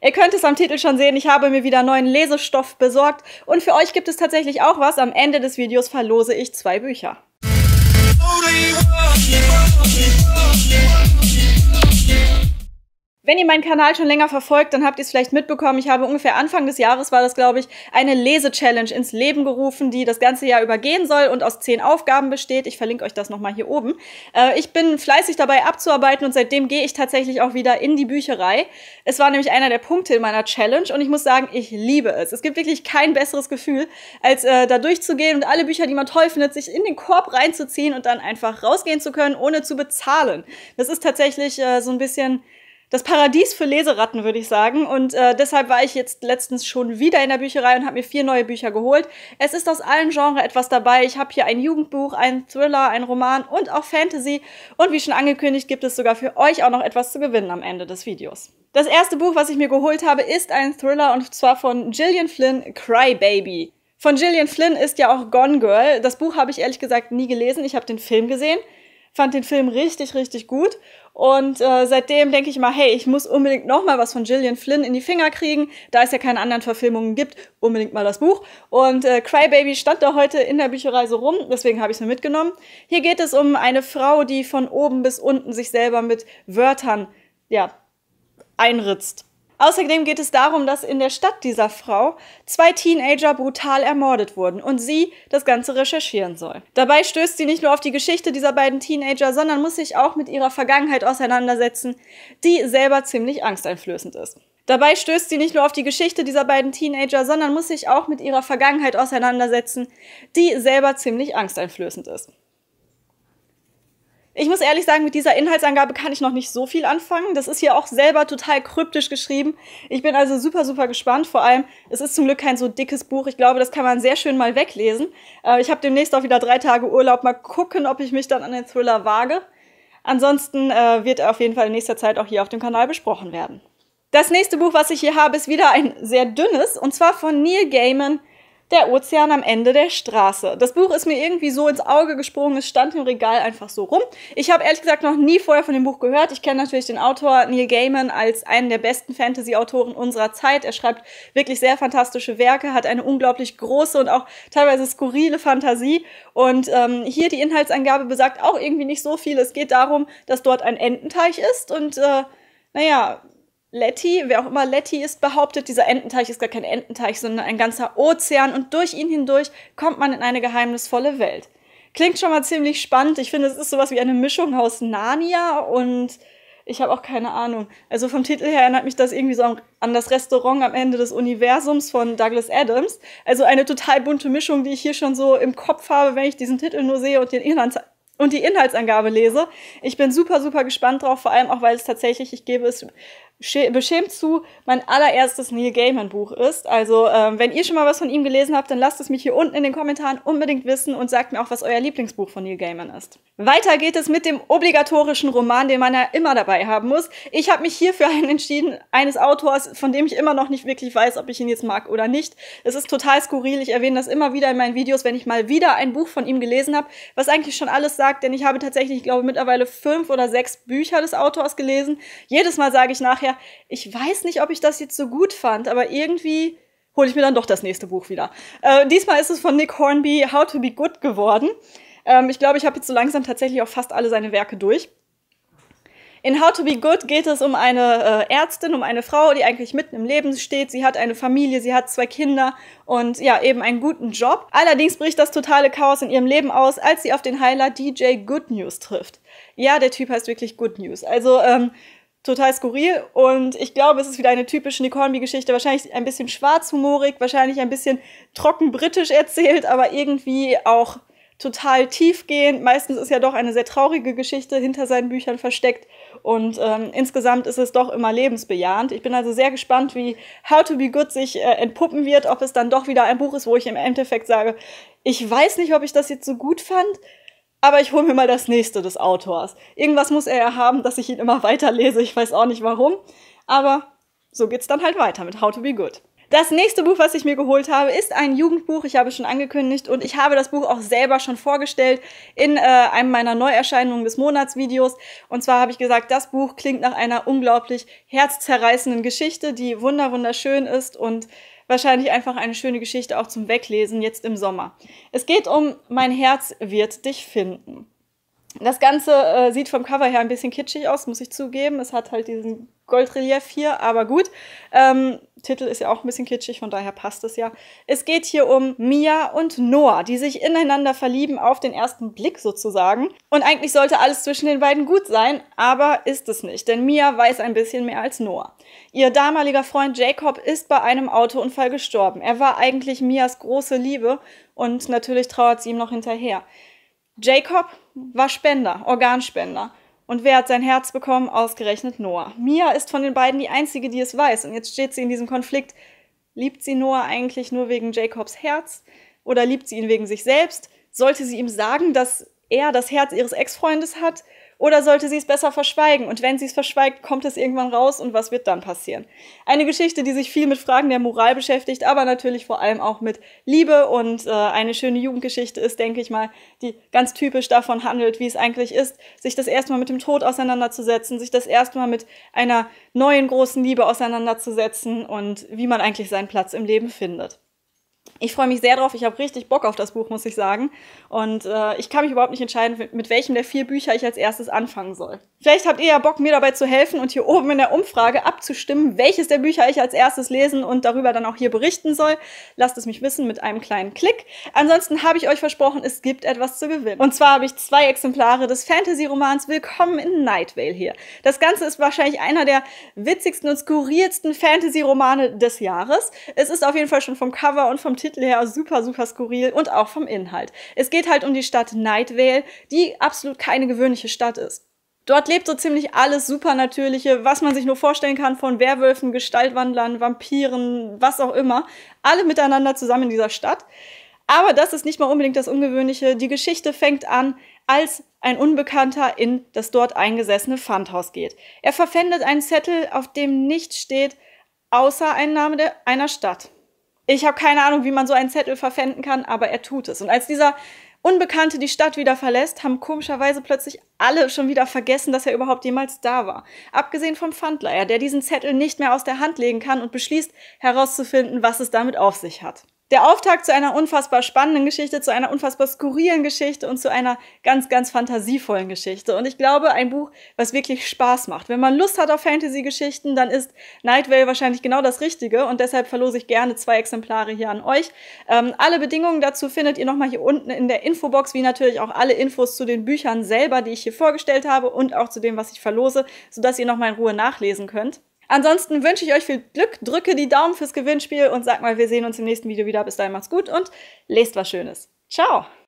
Ihr könnt es am Titel schon sehen, ich habe mir wieder neuen Lesestoff besorgt und für euch gibt es tatsächlich auch was. Am Ende des Videos verlose ich zwei Bücher. Wenn ihr meinen Kanal schon länger verfolgt, dann habt ihr es vielleicht mitbekommen. Ich habe ungefähr Anfang des Jahres, war das glaube ich, eine Lese-Challenge ins Leben gerufen, die das ganze Jahr übergehen soll und aus zehn Aufgaben besteht. Ich verlinke euch das nochmal hier oben. Äh, ich bin fleißig dabei abzuarbeiten und seitdem gehe ich tatsächlich auch wieder in die Bücherei. Es war nämlich einer der Punkte in meiner Challenge und ich muss sagen, ich liebe es. Es gibt wirklich kein besseres Gefühl, als äh, da durchzugehen und alle Bücher, die man toll findet, sich in den Korb reinzuziehen und dann einfach rausgehen zu können, ohne zu bezahlen. Das ist tatsächlich äh, so ein bisschen das Paradies für Leseratten, würde ich sagen. Und äh, deshalb war ich jetzt letztens schon wieder in der Bücherei und habe mir vier neue Bücher geholt. Es ist aus allen Genres etwas dabei. Ich habe hier ein Jugendbuch, ein Thriller, ein Roman und auch Fantasy. Und wie schon angekündigt, gibt es sogar für euch auch noch etwas zu gewinnen am Ende des Videos. Das erste Buch, was ich mir geholt habe, ist ein Thriller und zwar von Gillian Flynn, Crybaby. Von Gillian Flynn ist ja auch Gone Girl. Das Buch habe ich ehrlich gesagt nie gelesen. Ich habe den Film gesehen fand den Film richtig, richtig gut. Und äh, seitdem denke ich mal, hey, ich muss unbedingt noch mal was von Gillian Flynn in die Finger kriegen, da es ja keine anderen Verfilmungen gibt, unbedingt mal das Buch. Und äh, Crybaby stand da heute in der Bücherei so rum, deswegen habe ich es mir mitgenommen. Hier geht es um eine Frau, die von oben bis unten sich selber mit Wörtern, ja, einritzt. Außerdem geht es darum, dass in der Stadt dieser Frau zwei Teenager brutal ermordet wurden und sie das Ganze recherchieren soll. Dabei stößt sie nicht nur auf die Geschichte dieser beiden Teenager, sondern muss sich auch mit ihrer Vergangenheit auseinandersetzen, die selber ziemlich angsteinflößend ist. Dabei stößt sie nicht nur auf die Geschichte dieser beiden Teenager, sondern muss sich auch mit ihrer Vergangenheit auseinandersetzen, die selber ziemlich angsteinflößend ist. Ich muss ehrlich sagen, mit dieser Inhaltsangabe kann ich noch nicht so viel anfangen. Das ist hier auch selber total kryptisch geschrieben. Ich bin also super, super gespannt. Vor allem, es ist zum Glück kein so dickes Buch. Ich glaube, das kann man sehr schön mal weglesen. Äh, ich habe demnächst auch wieder drei Tage Urlaub. Mal gucken, ob ich mich dann an den Thriller wage. Ansonsten äh, wird er auf jeden Fall in nächster Zeit auch hier auf dem Kanal besprochen werden. Das nächste Buch, was ich hier habe, ist wieder ein sehr dünnes, und zwar von Neil Gaiman, der Ozean am Ende der Straße. Das Buch ist mir irgendwie so ins Auge gesprungen, es stand im Regal einfach so rum. Ich habe ehrlich gesagt noch nie vorher von dem Buch gehört. Ich kenne natürlich den Autor Neil Gaiman als einen der besten Fantasy-Autoren unserer Zeit. Er schreibt wirklich sehr fantastische Werke, hat eine unglaublich große und auch teilweise skurrile Fantasie. Und ähm, hier die Inhaltsangabe besagt auch irgendwie nicht so viel. Es geht darum, dass dort ein Ententeich ist und äh, naja, Letty, wer auch immer Letty ist, behauptet, dieser Ententeich ist gar kein Ententeich, sondern ein ganzer Ozean und durch ihn hindurch kommt man in eine geheimnisvolle Welt. Klingt schon mal ziemlich spannend. Ich finde, es ist sowas wie eine Mischung aus Narnia und ich habe auch keine Ahnung. Also vom Titel her erinnert mich das irgendwie so an das Restaurant am Ende des Universums von Douglas Adams. Also eine total bunte Mischung, die ich hier schon so im Kopf habe, wenn ich diesen Titel nur sehe und den Inhalt und die Inhaltsangabe lese. Ich bin super, super gespannt drauf, vor allem auch, weil es tatsächlich, ich gebe es beschämt zu, mein allererstes Neil Gaiman Buch ist. Also ähm, wenn ihr schon mal was von ihm gelesen habt, dann lasst es mich hier unten in den Kommentaren unbedingt wissen und sagt mir auch, was euer Lieblingsbuch von Neil Gaiman ist. Weiter geht es mit dem obligatorischen Roman, den man ja immer dabei haben muss. Ich habe mich hier für einen entschieden, eines Autors, von dem ich immer noch nicht wirklich weiß, ob ich ihn jetzt mag oder nicht. Es ist total skurril, ich erwähne das immer wieder in meinen Videos, wenn ich mal wieder ein Buch von ihm gelesen habe, was eigentlich schon alles sagt, denn ich habe tatsächlich, ich glaube, mittlerweile fünf oder sechs Bücher des Autors gelesen. Jedes Mal sage ich nachher, daher, ich weiß nicht, ob ich das jetzt so gut fand, aber irgendwie hole ich mir dann doch das nächste Buch wieder. Äh, diesmal ist es von Nick Hornby How to Be Good geworden. Ähm, ich glaube, ich habe jetzt so langsam tatsächlich auch fast alle seine Werke durch. In How to Be Good geht es um eine äh, Ärztin, um eine Frau, die eigentlich mitten im Leben steht. Sie hat eine Familie, sie hat zwei Kinder und ja, eben einen guten Job. Allerdings bricht das totale Chaos in ihrem Leben aus, als sie auf den Heiler DJ Good News trifft. Ja, der Typ heißt wirklich Good News. Also ähm, total skurril und ich glaube, es ist wieder eine typische Nicole Geschichte, wahrscheinlich ein bisschen schwarzhumorig, wahrscheinlich ein bisschen trocken britisch erzählt, aber irgendwie auch total tiefgehend. Meistens ist ja doch eine sehr traurige Geschichte hinter seinen Büchern versteckt und ähm, insgesamt ist es doch immer lebensbejahend. Ich bin also sehr gespannt, wie How to Be Good sich äh, entpuppen wird, ob es dann doch wieder ein Buch ist, wo ich im Endeffekt sage, ich weiß nicht, ob ich das jetzt so gut fand, aber ich hole mir mal das nächste des Autors. Irgendwas muss er ja haben, dass ich ihn immer weiterlese. Ich weiß auch nicht warum. Aber so geht's dann halt weiter mit How to Be Good. Das nächste Buch, was ich mir geholt habe, ist ein Jugendbuch. Ich habe es schon angekündigt und ich habe das Buch auch selber schon vorgestellt in äh, einem meiner Neuerscheinungen des Monatsvideos. Und zwar habe ich gesagt, das Buch klingt nach einer unglaublich herzzerreißenden Geschichte, die wunderwunderschön ist und wahrscheinlich einfach eine schöne Geschichte auch zum Weglesen jetzt im Sommer. Es geht um Mein Herz wird dich finden. Das Ganze äh, sieht vom Cover her ein bisschen kitschig aus, muss ich zugeben. Es hat halt diesen Goldrelief hier, aber gut. Ähm, Titel ist ja auch ein bisschen kitschig, von daher passt es ja. Es geht hier um Mia und Noah, die sich ineinander verlieben auf den ersten Blick sozusagen. Und eigentlich sollte alles zwischen den beiden gut sein, aber ist es nicht, denn Mia weiß ein bisschen mehr als Noah. Ihr damaliger Freund Jacob ist bei einem Autounfall gestorben. Er war eigentlich Mias große Liebe und natürlich trauert sie ihm noch hinterher. Jacob war Spender, Organspender. Und wer hat sein Herz bekommen? Ausgerechnet Noah. Mia ist von den beiden die einzige, die es weiß. Und jetzt steht sie in diesem Konflikt. Liebt sie Noah eigentlich nur wegen Jacobs Herz? Oder liebt sie ihn wegen sich selbst? Sollte sie ihm sagen, dass er das Herz ihres Ex-Freundes hat? Oder sollte sie es besser verschweigen? Und wenn sie es verschweigt, kommt es irgendwann raus und was wird dann passieren? Eine Geschichte, die sich viel mit Fragen der Moral beschäftigt, aber natürlich vor allem auch mit Liebe und äh, eine schöne Jugendgeschichte ist, denke ich mal, die ganz typisch davon handelt, wie es eigentlich ist, sich das erstmal mit dem Tod auseinanderzusetzen, sich das erstmal mit einer neuen großen Liebe auseinanderzusetzen und wie man eigentlich seinen Platz im Leben findet. Ich freue mich sehr drauf. Ich habe richtig Bock auf das Buch, muss ich sagen. Und äh, ich kann mich überhaupt nicht entscheiden, mit welchem der vier Bücher ich als erstes anfangen soll. Vielleicht habt ihr ja Bock, mir dabei zu helfen und hier oben in der Umfrage abzustimmen, welches der Bücher ich als erstes lesen und darüber dann auch hier berichten soll. Lasst es mich wissen mit einem kleinen Klick. Ansonsten habe ich euch versprochen, es gibt etwas zu gewinnen. Und zwar habe ich zwei Exemplare des Fantasy-Romans Willkommen in Nightvale hier. Das Ganze ist wahrscheinlich einer der witzigsten und skurrilsten Fantasy-Romane des Jahres. Es ist auf jeden Fall schon vom Cover und vom Titel Titel her super, super skurril und auch vom Inhalt. Es geht halt um die Stadt Nightvale, die absolut keine gewöhnliche Stadt ist. Dort lebt so ziemlich alles Supernatürliche, was man sich nur vorstellen kann, von Werwölfen, Gestaltwandlern, Vampiren, was auch immer. Alle miteinander zusammen in dieser Stadt. Aber das ist nicht mal unbedingt das Ungewöhnliche. Die Geschichte fängt an, als ein Unbekannter in das dort eingesessene Pfandhaus geht. Er verpfändet einen Zettel, auf dem nichts steht, außer ein Name einer Stadt. Ich habe keine Ahnung, wie man so einen Zettel verpfänden kann, aber er tut es. Und als dieser Unbekannte die Stadt wieder verlässt, haben komischerweise plötzlich alle schon wieder vergessen, dass er überhaupt jemals da war. Abgesehen vom Pfandleier, der diesen Zettel nicht mehr aus der Hand legen kann und beschließt, herauszufinden, was es damit auf sich hat der Auftakt zu einer unfassbar spannenden Geschichte, zu einer unfassbar skurrilen Geschichte und zu einer ganz, ganz fantasievollen Geschichte. Und ich glaube, ein Buch, was wirklich Spaß macht. Wenn man Lust hat auf Fantasy-Geschichten, dann ist Night Vale wahrscheinlich genau das Richtige und deshalb verlose ich gerne zwei Exemplare hier an euch. Ähm, alle Bedingungen dazu findet ihr nochmal hier unten in der Infobox, wie natürlich auch alle Infos zu den Büchern selber, die ich hier vorgestellt habe und auch zu dem, was ich verlose, sodass ihr nochmal in Ruhe nachlesen könnt. Ansonsten wünsche ich euch viel Glück, drücke die Daumen fürs Gewinnspiel und sag mal, wir sehen uns im nächsten Video wieder. Bis dahin macht's gut und lest was Schönes. Ciao!